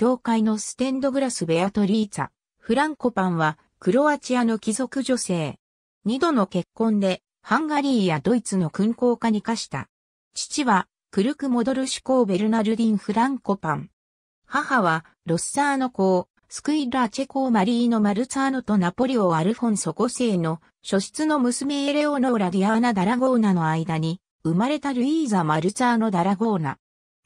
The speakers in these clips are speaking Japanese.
教会のステンドグラスベアトリーツァ、フランコパンは、クロアチアの貴族女性。二度の結婚で、ハンガリーやドイツの勲功家に課した。父は、クルク・モドルシコー・ベルナルディン・フランコパン。母は、ロッサーノ公、スクイラ・チェコー・マリーノ・マルツァーノとナポリオ・アルフォンソ5世の、初出の娘エレオノーラ・ディアーナ・ダラゴーナの間に、生まれたルイーザ・マルツァーノ・ダラゴーナ。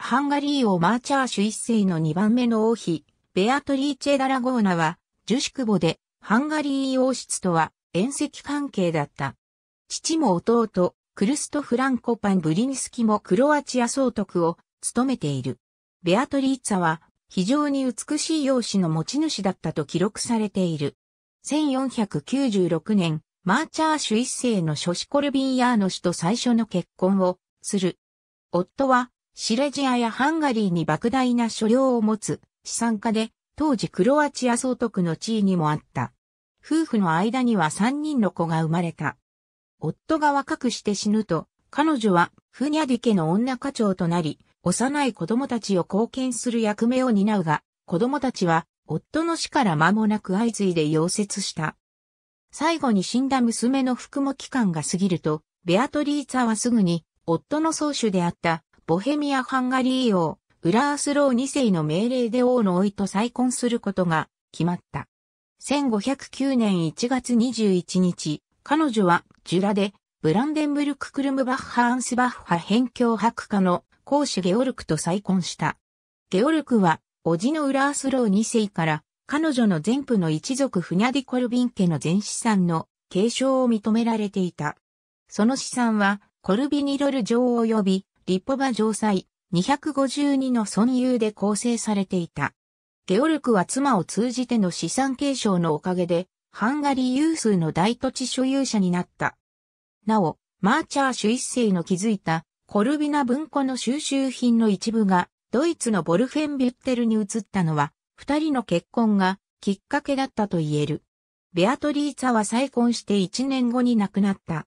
ハンガリー王マーチャーシュ一世の2番目の王妃、ベアトリーチェ・ダラゴーナは、ュシクボで、ハンガリー王室とは、遠石関係だった。父も弟、クルスト・フランコ・パン・ブリニスキもクロアチア総督を務めている。ベアトリーツァは、非常に美しい容姿の持ち主だったと記録されている。1496年、マーチャーシュ一世の諸子コルビンヤーノ氏と最初の結婚をする。夫はシレジアやハンガリーに莫大な所領を持つ資産家で、当時クロアチア総督の地位にもあった。夫婦の間には3人の子が生まれた。夫が若くして死ぬと、彼女はフニャディ家の女課長となり、幼い子供たちを貢献する役目を担うが、子供たちは夫の死から間もなく相次いで溶接した。最後に死んだ娘の服務期間が過ぎると、ベアトリーツァはすぐに夫の宗主であったボヘミア・ハンガリー王、ウラースロー2世の命令で王の甥と再婚することが決まった。1509年1月21日、彼女はジュラでブランデンブルク・クルムバッハ・アンスバッハ辺境博家の公主ゲオルクと再婚した。ゲオルクは、叔父のウラースロー2世から、彼女の全部の一族フニャディコルビン家の全資産の継承を認められていた。その資産は、コルビニロル王及び、立ポバ城塞、252の村有で構成されていた。ゲオルクは妻を通じての資産継承のおかげで、ハンガリー有数の大土地所有者になった。なお、マーチャーシュ一世の築いたコルビナ文庫の収集品の一部がドイツのボルフェンビュッテルに移ったのは二人の結婚がきっかけだったと言える。ベアトリーツァは再婚して一年後に亡くなった。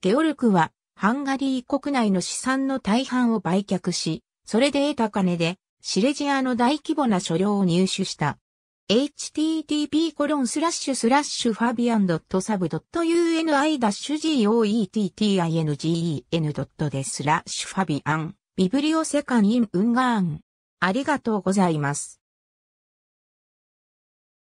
ゲオルクはハンガリー国内の資産の大半を売却し、それで得た金で、シレジアの大規模な所領を入手した。http コロンスラッシュスラッシュファビアン .sub.uni-goetting.de スラッシュファビアン、ビブリオセカイン・ウンガーン。ありがとうございます。